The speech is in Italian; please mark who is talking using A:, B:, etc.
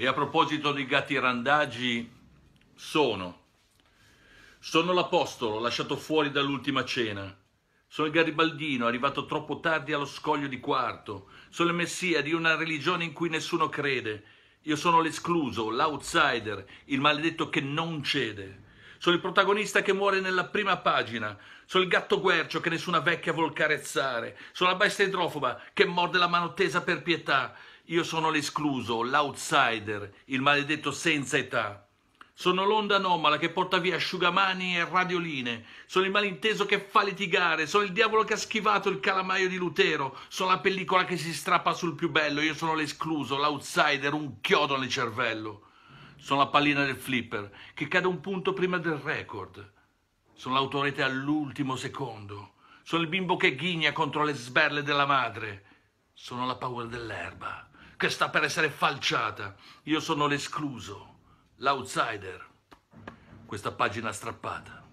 A: E a proposito di gatti randagi, sono. Sono l'apostolo lasciato fuori dall'ultima cena. Sono il garibaldino arrivato troppo tardi allo scoglio di quarto. Sono il messia di una religione in cui nessuno crede. Io sono l'escluso, l'outsider, il maledetto che non cede. Sono il protagonista che muore nella prima pagina. Sono il gatto guercio che nessuna vecchia vuol carezzare. Sono la bestia idrofoba che morde la mano tesa per pietà. Io sono l'escluso, l'outsider, il maledetto senza età. Sono l'onda anomala che porta via asciugamani e radioline. Sono il malinteso che fa litigare. Sono il diavolo che ha schivato il calamaio di Lutero. Sono la pellicola che si strappa sul più bello. Io sono l'escluso, l'outsider, un chiodo nel cervello. Sono la pallina del flipper che cade un punto prima del record. Sono l'autorete all'ultimo secondo. Sono il bimbo che ghigna contro le sberle della madre. Sono la paura dell'erba che sta per essere falciata. Io sono l'escluso, l'outsider, questa pagina strappata.